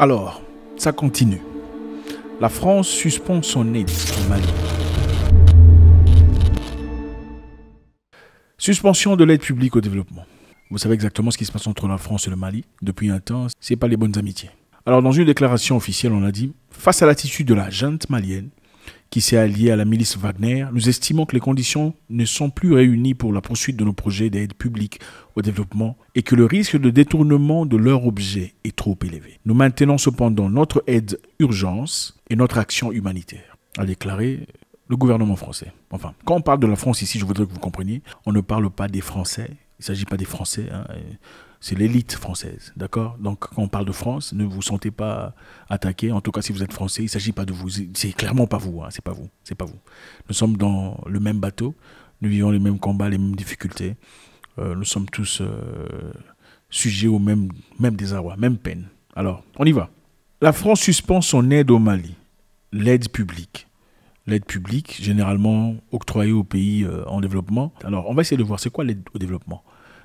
Alors, ça continue. La France suspend son aide au Mali. Suspension de l'aide publique au développement. Vous savez exactement ce qui se passe entre la France et le Mali depuis un temps. ce n'est pas les bonnes amitiés. Alors dans une déclaration officielle, on a dit face à l'attitude de la junte malienne, qui s'est allié à la milice Wagner, nous estimons que les conditions ne sont plus réunies pour la poursuite de nos projets d'aide publique au développement et que le risque de détournement de leur objet est trop élevé. Nous maintenons cependant notre aide urgence et notre action humanitaire, a déclaré le gouvernement français. Enfin, quand on parle de la France ici, je voudrais que vous compreniez, on ne parle pas des Français, il ne s'agit pas des Français. Hein, c'est l'élite française, d'accord Donc quand on parle de France, ne vous sentez pas attaqué. En tout cas, si vous êtes français, il ne s'agit pas de vous. C'est clairement pas vous, hein. c'est pas vous, c'est pas vous. Nous sommes dans le même bateau, nous vivons les mêmes combats, les mêmes difficultés. Euh, nous sommes tous euh, sujets au même, même désarroi, même peine. Alors, on y va. La France suspend son aide au Mali, l'aide publique l'aide publique, généralement octroyée aux pays euh, en développement. Alors, on va essayer de voir c'est quoi l'aide au développement.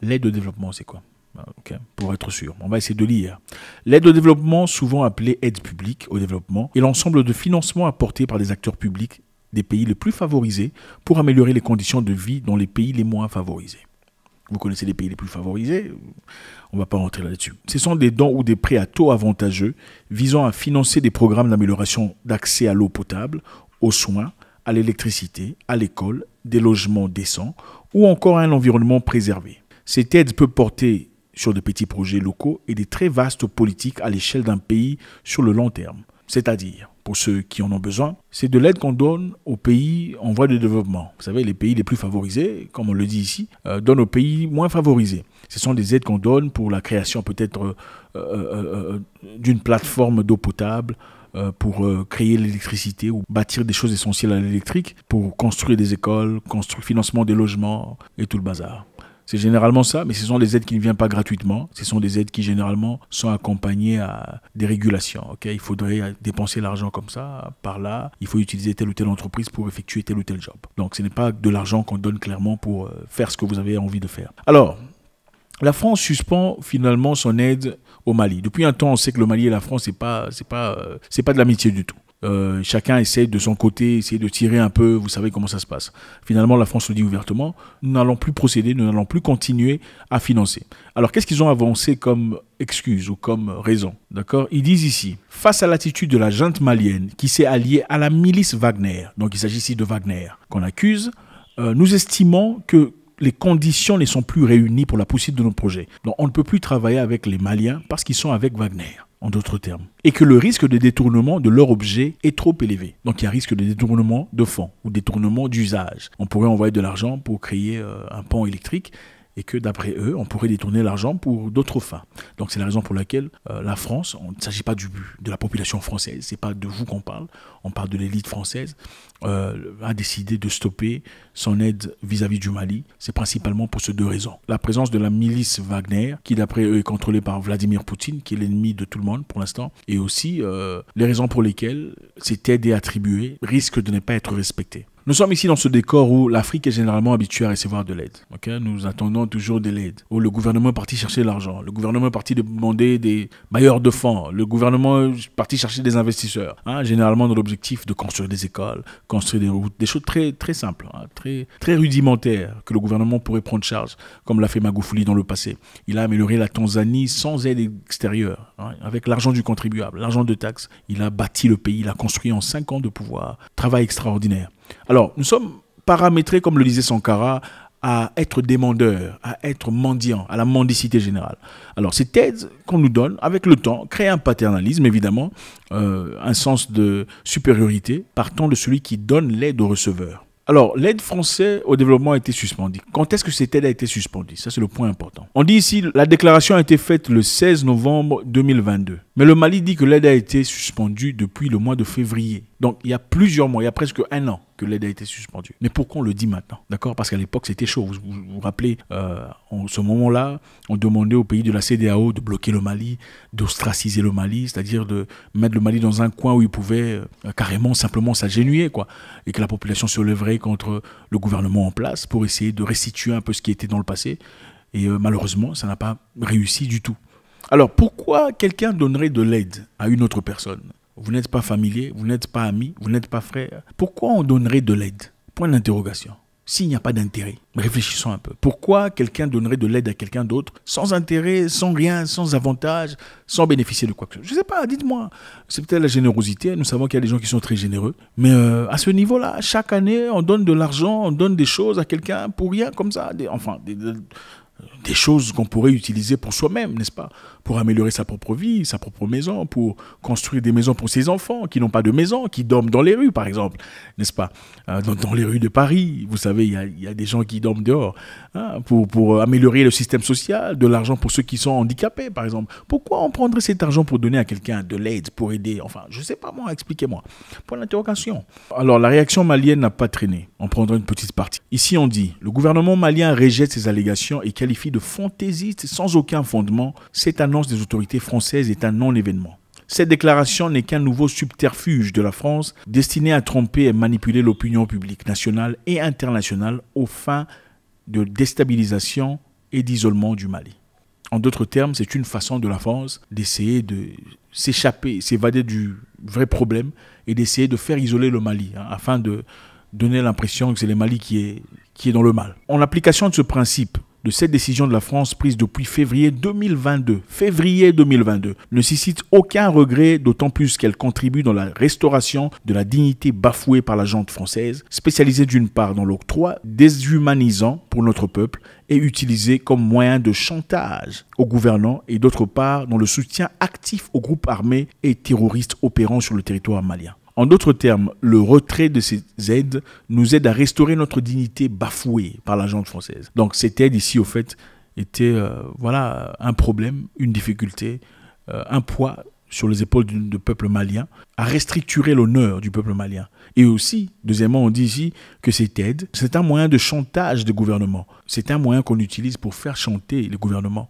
L'aide au développement, c'est quoi ah, pour être sûr. On va essayer de lire. L'aide au développement, souvent appelée aide publique au développement, est l'ensemble de financements apportés par des acteurs publics des pays les plus favorisés pour améliorer les conditions de vie dans les pays les moins favorisés. Vous connaissez les pays les plus favorisés, on ne va pas rentrer là-dessus. Ce sont des dons ou des prêts à taux avantageux visant à financer des programmes d'amélioration d'accès à l'eau potable, aux soins, à l'électricité, à l'école, des logements décents ou encore à un environnement préservé. Cette aide peut porter sur de petits projets locaux et des très vastes politiques à l'échelle d'un pays sur le long terme. C'est-à-dire, pour ceux qui en ont besoin, c'est de l'aide qu'on donne aux pays en voie de développement. Vous savez, les pays les plus favorisés, comme on le dit ici, euh, donnent aux pays moins favorisés. Ce sont des aides qu'on donne pour la création peut-être euh, euh, d'une plateforme d'eau potable, pour créer l'électricité ou bâtir des choses essentielles à l'électrique, pour construire des écoles, construire financement des logements et tout le bazar. C'est généralement ça, mais ce sont des aides qui ne viennent pas gratuitement. Ce sont des aides qui généralement sont accompagnées à des régulations. Ok, il faudrait dépenser l'argent comme ça, par là. Il faut utiliser telle ou telle entreprise pour effectuer tel ou tel job. Donc, ce n'est pas de l'argent qu'on donne clairement pour euh, faire ce que vous avez envie de faire. Alors, la France suspend finalement son aide au Mali. Depuis un temps, on sait que le Mali et la France, c'est pas, pas, euh, c'est pas de l'amitié du tout. Euh, chacun essaie de son côté, essayer de tirer un peu, vous savez comment ça se passe. Finalement, la France le dit ouvertement, nous n'allons plus procéder, nous n'allons plus continuer à financer. Alors, qu'est-ce qu'ils ont avancé comme excuse ou comme raison D'accord Ils disent ici, face à l'attitude de la junte malienne qui s'est alliée à la milice Wagner, donc il s'agit ici de Wagner qu'on accuse, euh, nous estimons que les conditions ne sont plus réunies pour la poursuite de nos projets. Donc on ne peut plus travailler avec les Maliens parce qu'ils sont avec Wagner en d'autres termes, et que le risque de détournement de leur objet est trop élevé. Donc il y a risque de détournement de fonds ou détournement d'usage. On pourrait envoyer de l'argent pour créer euh, un pont électrique, et que d'après eux, on pourrait détourner l'argent pour d'autres fins. Donc c'est la raison pour laquelle euh, la France, on ne s'agit pas du, but de la population française, c'est pas de vous qu'on parle, on parle de l'élite française, euh, a décidé de stopper son aide vis-à-vis du Mali. C'est principalement pour ces deux raisons. La présence de la milice Wagner, qui d'après eux est contrôlée par Vladimir Poutine, qui est l'ennemi de tout le monde pour l'instant, et aussi euh, les raisons pour lesquelles cette aide est attribuée risque de ne pas être respectée. Nous sommes ici dans ce décor où l'Afrique est généralement habituée à recevoir de l'aide. nous attendons toujours de l'aide. Où le gouvernement est parti chercher l'argent. Le gouvernement est parti demander des bailleurs de fonds. Le gouvernement est parti chercher des investisseurs. Hein, généralement dans l'objectif de construire des écoles, construire des routes, des choses très, très simples, hein? très, très rudimentaires que le gouvernement pourrait prendre charge, comme l'a fait Magoufouli dans le passé. Il a amélioré la Tanzanie sans aide extérieure, hein? avec l'argent du contribuable, l'argent de taxes. Il a bâti le pays, il a construit en cinq ans de pouvoir. Travail extraordinaire. Alors, nous sommes paramétrés, comme le disait Sankara, à être demandeurs, à être mendiants, à la mendicité générale. Alors, cette aide qu'on nous donne, avec le temps, crée un paternalisme, évidemment, euh, un sens de supériorité, partant de celui qui donne l'aide au receveur. Alors, l'aide française au développement a été suspendue. Quand est-ce que cette aide a été suspendue Ça, c'est le point important. On dit ici, la déclaration a été faite le 16 novembre 2022. Mais le Mali dit que l'aide a été suspendue depuis le mois de février. Donc il y a plusieurs mois, il y a presque un an que l'aide a été suspendue. Mais pourquoi on le dit maintenant D'accord Parce qu'à l'époque, c'était chaud. Vous vous, rappelez, euh, en ce moment-là, on demandait au pays de la CDAO de bloquer le Mali, d'ostraciser le Mali, c'est-à-dire de mettre le Mali dans un coin où il pouvait euh, carrément simplement s'agénuer, quoi. Et que la population se lèverait contre le gouvernement en place pour essayer de restituer un peu ce qui était dans le passé. Et euh, malheureusement, ça n'a pas réussi du tout. Alors pourquoi quelqu'un donnerait de l'aide à une autre personne Vous n'êtes pas familier, vous n'êtes pas ami, vous n'êtes pas frère. Pourquoi on donnerait de l'aide Point d'interrogation. S'il n'y a pas d'intérêt, réfléchissons un peu. Pourquoi quelqu'un donnerait de l'aide à quelqu'un d'autre sans intérêt, sans rien, sans avantage, sans bénéficier de quoi que ce soit Je ne sais pas, dites-moi. C'est peut-être la générosité. Nous savons qu'il y a des gens qui sont très généreux. Mais euh, à ce niveau-là, chaque année, on donne de l'argent, on donne des choses à quelqu'un pour rien, comme ça. enfin, des, euh, des choses qu'on pourrait utiliser pour soi-même, n'est-ce pas Pour améliorer sa propre vie, sa propre maison, pour construire des maisons pour ses enfants qui n'ont pas de maison, qui dorment dans les rues, par exemple, n'est-ce pas euh, dans, les rues de Paris, vous savez, il y, a, des gens qui dorment dehors hein, pour, pour améliorer le système social, de l'argent pour ceux qui sont handicapés, par exemple. Pourquoi on prendrait cet argent pour donner à quelqu'un de l'aide, pour aider Enfin, je ne sais pas moi, expliquez-moi. pour d'interrogation. Alors, la réaction malienne n'a pas traîné. On prendra une petite partie. Ici, on dit, le gouvernement malien rejette ces allégations et qualifie de de sans aucun fondement, cette annonce des autorités françaises est un non-événement. Cette déclaration n'est qu'un nouveau subterfuge de la France destiné à tromper et manipuler l'opinion publique nationale et internationale aux fins de déstabilisation et d'isolement du Mali. En d'autres termes, c'est une façon de la France d'essayer de s'échapper, s'évader du vrai problème et d'essayer de faire isoler le Mali hein, afin de donner l'impression que c'est le Mali qui est, qui est dans le mal. En application de ce principe, de cette décision de la France prise depuis février 2022. Février 2022 ne suscite aucun regret, d'autant plus qu'elle contribue dans la restauration de la dignité bafouée par la jante française, spécialisée d'une part dans l'octroi déshumanisant pour notre peuple et utilisée comme moyen de chantage aux gouvernants et d'autre part dans le soutien actif aux groupes armés et terroristes opérant sur le territoire malien. En d'autres termes, le retrait de ces aides nous aide à restaurer notre dignité bafouée par la française. Donc cette aide ici, au fait, était euh, voilà un problème, une difficulté, euh, un poids sur les épaules du, peuple malien, à restructurer l'honneur du peuple malien. Et aussi, deuxièmement, on dit ici que cette aide, c'est un moyen de chantage des gouvernement. C'est un moyen qu'on utilise pour faire chanter les gouvernements,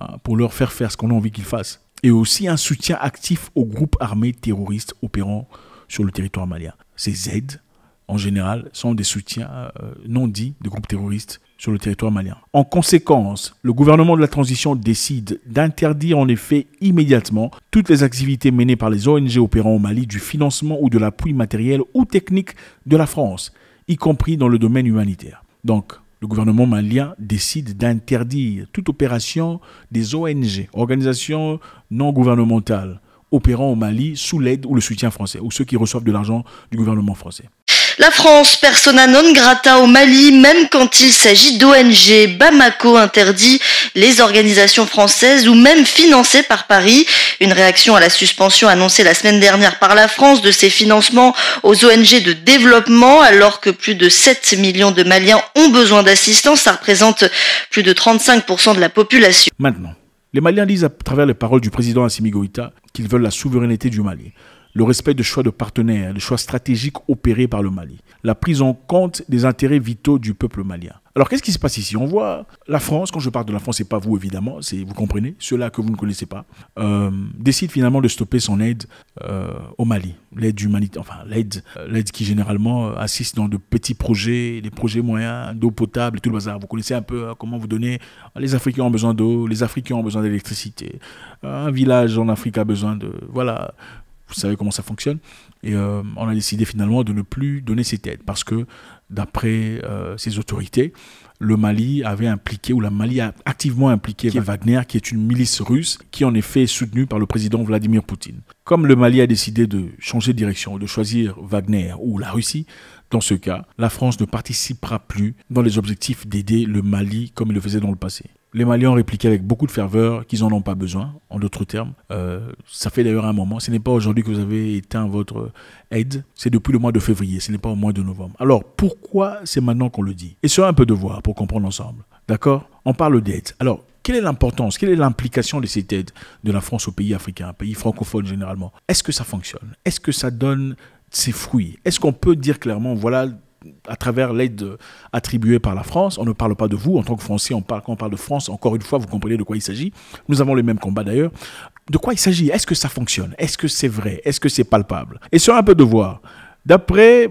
hein, pour leur faire faire ce qu'on a envie qu'ils fassent. Et aussi un soutien actif aux groupes armés terroristes opérant sur le territoire malien. Ces aides, en général, sont des soutiens euh, non dits de groupes terroristes sur le territoire malien. En conséquence, le gouvernement de la transition décide d'interdire en effet immédiatement toutes les activités menées par les ONG opérant au Mali du financement ou de l'appui matériel ou technique de la France, y compris dans le domaine humanitaire. Donc, le gouvernement malien décide d'interdire toute opération des ONG, organisations non gouvernementales, opérant au Mali sous l'aide ou le soutien français, ou ceux qui reçoivent de l'argent du gouvernement français. La France, persona non grata au Mali, même quand il s'agit d'ONG. Bamako interdit les organisations françaises ou même financées par Paris. Une réaction à la suspension annoncée la semaine dernière par la France de ses financements aux ONG de développement, alors que plus de 7 millions de Maliens ont besoin d'assistance. Ça représente plus de 35% de la population. Maintenant. Les Maliens disent à travers les paroles du président Assimi Goïta qu'ils veulent la souveraineté du Mali, le respect de choix de partenaires, les choix stratégiques opérés par le Mali, la prise en compte des intérêts vitaux du peuple malien. Alors qu'est-ce qui se passe ici On voit la France, quand je parle de la France, c'est pas vous évidemment, c'est vous comprenez, ceux-là que vous ne connaissez pas, euh, décide finalement de stopper son aide euh, au Mali, l'aide humanitaire, enfin l'aide, l'aide qui généralement assiste dans de petits projets, des projets moyens d'eau potable et tout le bazar. Vous connaissez un peu hein, comment vous donnez. Les Africains ont besoin d'eau, les Africains ont besoin d'électricité, un village en Afrique a besoin de voilà vous savez comment ça fonctionne. Et euh, on a décidé finalement de ne plus donner cette aide parce que, d'après euh, ces autorités, le Mali avait impliqué, ou la Mali a activement impliqué Wagner, qui est une milice russe, qui en effet est soutenue par le président Vladimir Poutine. Comme le Mali a décidé de changer de direction, de choisir Wagner ou la Russie, dans ce cas, la France ne participera plus dans les objectifs d'aider le Mali comme il le faisait dans le passé. Les Maliens ont répliqué avec beaucoup de ferveur qu'ils n'en ont pas besoin, en d'autres termes. Euh, ça fait d'ailleurs un moment. Ce n'est pas aujourd'hui que vous avez éteint votre aide, c'est depuis le mois de février, ce n'est pas au mois de novembre. Alors pourquoi c'est maintenant qu'on le dit Et c'est un peu de voir pour comprendre ensemble. D'accord On parle d'aide. Alors quelle est l'importance, quelle est l'implication de cette aide de la France au pays africains, pays francophone généralement Est-ce que ça fonctionne Est-ce que ça donne ses fruits Est-ce qu'on peut dire clairement, voilà à travers l'aide attribuée par la France, on ne parle pas de vous. En tant que Français, on parle, quand on parle de France, encore une fois, vous comprenez de quoi il s'agit. Nous avons les mêmes combats d'ailleurs. De quoi il s'agit Est-ce que ça fonctionne Est-ce que c'est vrai Est-ce que c'est palpable Et sur un peu de voir, d'après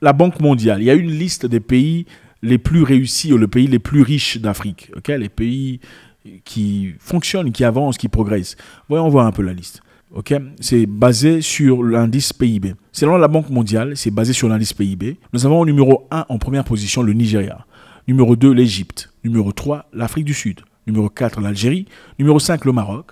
la Banque mondiale, il y a une liste des pays les plus réussis ou les pays les plus riches d'Afrique. les pays qui fonctionnent, qui avancent, qui progressent. Voyons voir un peu la liste. C'est basé sur l'indice PIB. Selon la Banque mondiale, c'est basé sur l'indice PIB. Nous avons au numéro 1 en première position le Nigeria, numéro 2 l'Égypte, numéro 3 l'Afrique du Sud, numéro 4 l'Algérie, numéro 5 le Maroc,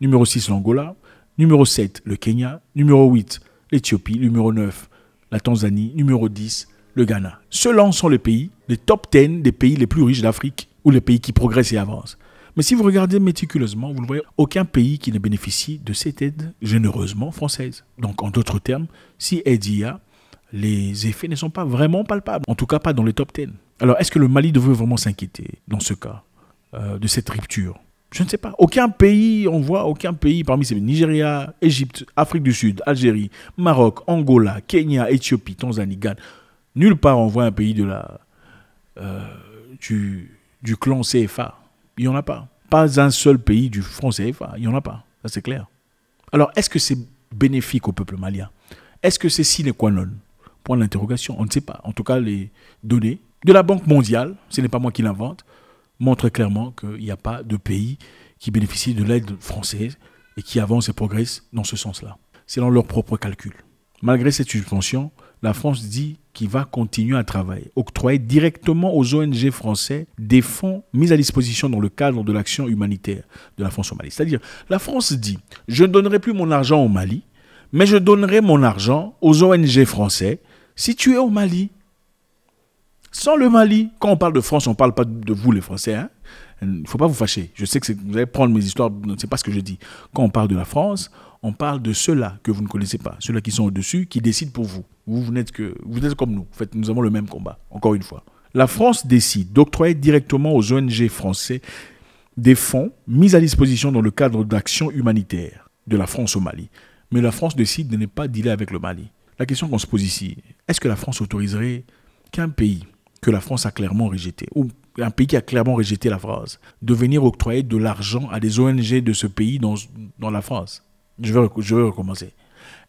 numéro 6 l'Angola, numéro 7 le Kenya, numéro 8 l'Ethiopie, numéro 9 la Tanzanie, numéro 10 le Ghana. Ceux-là sont les pays, les top 10 des pays les plus riches d'Afrique ou les pays qui progressent et avancent. Mais si vous regardez méticuleusement, vous ne voyez aucun pays qui ne bénéficie de cette aide généreusement française. Donc, en d'autres termes, si aide y a, les effets ne sont pas vraiment palpables, en tout cas pas dans les top 10. Alors, est-ce que le Mali devrait vraiment s'inquiéter dans ce cas euh, de cette rupture je ne sais pas. Aucun pays, on voit aucun pays parmi ces Nigeria, Égypte, Afrique du Sud, Algérie, Maroc, Angola, Kenya, Éthiopie, Tanzanie, Ghana. Nulle part on voit un pays de la, euh, du clan CFA il n'y en a pas. Pas un seul pays du français. Il n'y en a pas. Ça, c'est clair. Alors, est-ce que c'est bénéfique au peuple malien Est-ce que c'est sine qua non Point d'interrogation. On ne sait pas. En tout cas, les données de la Banque mondiale, ce n'est pas moi qui l'invente, montrent clairement qu'il n'y a pas de pays qui bénéficient de l'aide française et qui avance et progresse dans ce sens-là. selon leurs leur propre calcul. Malgré cette subvention, la France dit qui va continuer à travailler, octroyer directement aux ONG français des fonds mis à disposition dans le cadre de l'action humanitaire de la France au Mali. C'est-à-dire, la France dit, je ne donnerai plus mon argent au Mali, mais je donnerai mon argent aux ONG français situés au Mali sans le Mali, quand on parle de France, on ne parle pas de vous les Français. Hein. il ne faut pas vous fâcher. Je sais que vous allez prendre mes histoires, ce n'est pas ce que je dis. Quand on parle de la France, on parle de ceux-là que vous ne connaissez pas, ceux-là qui sont au-dessus, qui décident pour vous. Vous, vous que, vous êtes comme nous. En nous avons le même combat, encore une fois. La France décide d'octroyer directement aux ONG français des fonds mis à disposition dans le cadre d'actions humanitaires de la France au Mali. Mais la France décide de ne pas dealer avec le Mali. La question qu'on se pose ici, est-ce que la France autoriserait qu'un pays que la France a clairement rejeté, ou un pays qui a clairement rejeté la phrase, de venir octroyer de l'argent à des ONG de ce pays dans, la France. Je vais, je vais recommencer.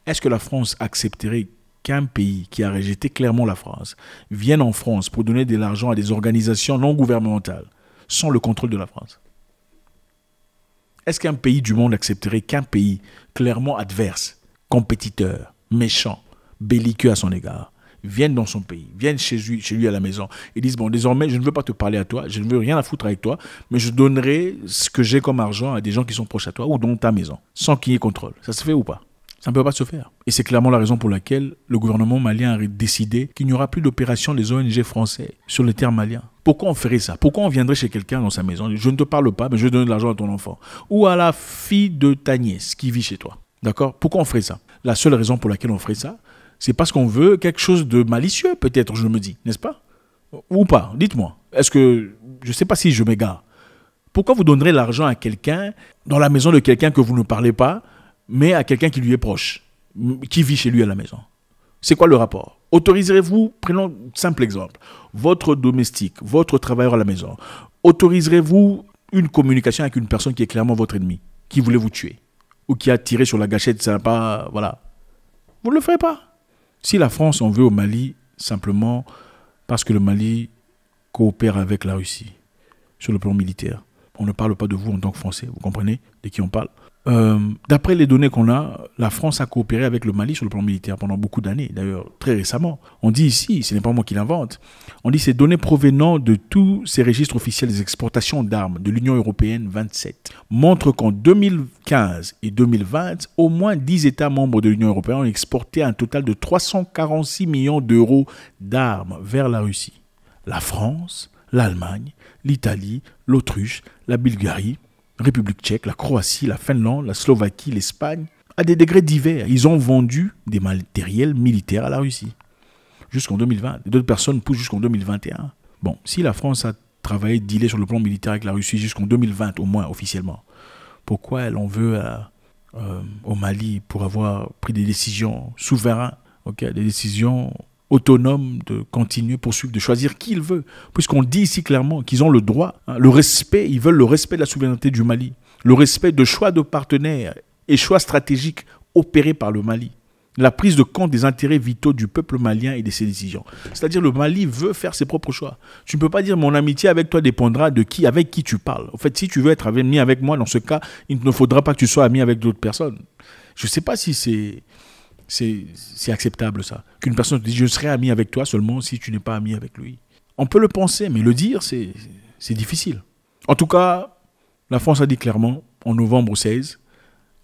Est-ce que la France accepterait qu'un pays qui a rejeté clairement la France vienne en France pour donner de l'argent à des organisations non gouvernementales sans le contrôle de la France Est-ce qu'un pays du monde accepterait qu'un pays clairement adverse, compétiteur, méchant, belliqueux à son égard, viennent dans son pays, viennent chez lui, chez lui à la maison et disent, bon, désormais, je ne veux pas te parler à toi, je ne veux rien à foutre avec toi, mais je donnerai ce que j'ai comme argent à des gens qui sont proches à toi ou dans ta maison, sans qu'il y ait contrôle. Ça se fait ou pas ça ne peut pas se faire. Et c'est clairement la raison pour laquelle le gouvernement malien a décidé qu'il n'y aura plus d'opération des ONG français sur le terres maliens. Pourquoi on ferait ça Pourquoi on viendrait chez quelqu'un dans sa maison Je ne te parle pas, mais je vais donner de l'argent à ton enfant. Ou à la fille de ta nièce qui vit chez toi. D'accord Pourquoi on ferait ça La seule raison pour laquelle on ferait ça, c'est parce qu'on veut quelque chose de malicieux, peut-être, je me dis, n'est-ce pas Ou pas Dites-moi. Est-ce que. Je ne sais pas si je m'égare. Pourquoi vous donnerez l'argent à quelqu'un, dans la maison de quelqu'un que vous ne parlez pas, mais à quelqu'un qui lui est proche, qui vit chez lui à la maison C'est quoi le rapport Autoriserez-vous, prenons un simple exemple, votre domestique, votre travailleur à la maison, autoriserez-vous une communication avec une personne qui est clairement votre ennemi, qui voulait vous tuer, ou qui a tiré sur la gâchette, sympa, Voilà. Vous ne le ferez pas. Si la France en veut au Mali, simplement parce que le Mali coopère avec la Russie sur le plan militaire, on ne parle pas de vous en tant que Français, vous comprenez de qui on parle euh, d'après les données qu'on a, la France a coopéré avec le Mali sur le plan militaire pendant beaucoup d'années, d'ailleurs très récemment. On dit ici, ce n'est pas moi qui l'invente, on dit ces données provenant de tous ces registres officiels des exportations d'armes de l'Union européenne 27 montrent qu'en 2015 et 2020, au moins 10 États membres de l'Union européenne ont exporté un total de 346 millions d'euros d'armes vers la Russie. La France, l'Allemagne, l'Italie, l'Autriche, la Bulgarie, République tchèque, la Croatie, la Finlande, la Slovaquie, l'Espagne, à des degrés divers. Ils ont vendu des matériels militaires à la Russie jusqu'en 2020. D'autres personnes poussent jusqu'en 2021. Bon, si la France a travaillé, dealé sur le plan militaire avec la Russie jusqu'en 2020 au moins officiellement, pourquoi elle en veut euh, au Mali pour avoir pris des décisions souveraines, ok, des décisions autonome de continuer, poursuivre, de choisir qui il veut. Puisqu'on dit ici clairement qu'ils ont le droit, hein, le respect, ils veulent le respect de la souveraineté du Mali, le respect de choix de partenaires et choix stratégiques opérés par le Mali, la prise de compte des intérêts vitaux du peuple malien et de ses décisions. C'est-à-dire le Mali veut faire ses propres choix. Tu ne peux pas dire mon amitié avec toi dépendra de qui, avec qui tu parles. En fait, si tu veux être ami avec moi, dans ce cas, il ne faudra pas que tu sois ami avec d'autres personnes. Je ne sais pas si c'est c'est acceptable ça. Qu'une personne te dise je serai ami avec toi seulement si tu n'es pas ami avec lui. On peut le penser, mais le dire, c'est difficile. En tout cas, la France a dit clairement en novembre 16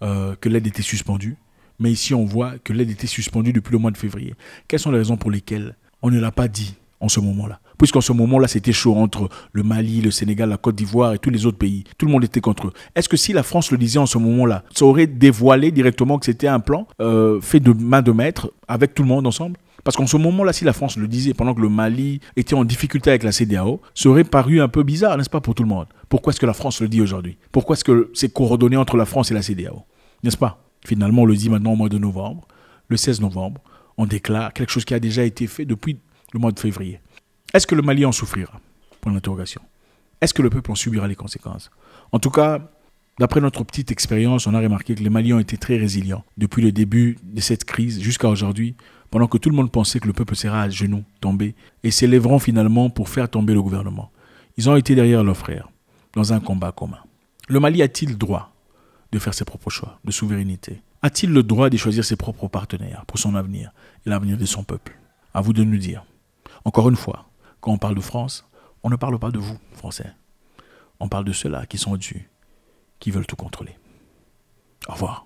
euh, que l'aide était suspendue. Mais ici, on voit que l'aide était suspendue depuis le mois de février. Quelles sont les raisons pour lesquelles on ne l'a pas dit en ce moment-là Puisqu'en ce moment-là, c'était chaud entre le Mali, le Sénégal, la Côte d'Ivoire et tous les autres pays. Tout le monde était contre eux. Est-ce que si la France le disait en ce moment-là, ça aurait dévoilé directement que c'était un plan euh, fait de main de maître avec tout le monde ensemble parce qu'en ce moment-là, si la France le disait pendant que le Mali était en difficulté avec la CDAO, ça aurait paru un peu bizarre, n'est-ce pas, pour tout le monde Pourquoi est-ce que la France le dit aujourd'hui Pourquoi est-ce que c'est coordonné entre la France et la CDAO N'est-ce pas Finalement, on le dit maintenant au mois de novembre. Le 16 novembre, on déclare quelque chose qui a déjà été fait depuis le mois de février. Est-ce que le Mali en souffrira Point Est-ce que le peuple en subira les conséquences En tout cas, d'après notre petite expérience, on a remarqué que les Maliens ont été très résilients depuis le début de cette crise jusqu'à aujourd'hui, pendant que tout le monde pensait que le peuple sera à genoux, tombé, et s'élèveront finalement pour faire tomber le gouvernement. Ils ont été derrière leurs frères, dans un combat commun. Le Mali a-t-il droit de faire ses propres choix de souveraineté A-t-il le droit de choisir ses propres partenaires pour son avenir et l'avenir de son peuple À vous de nous dire. Encore une fois, quand on parle de France, on ne parle pas de vous, Français. On parle de ceux-là qui sont durs, qui veulent tout contrôler. Au revoir.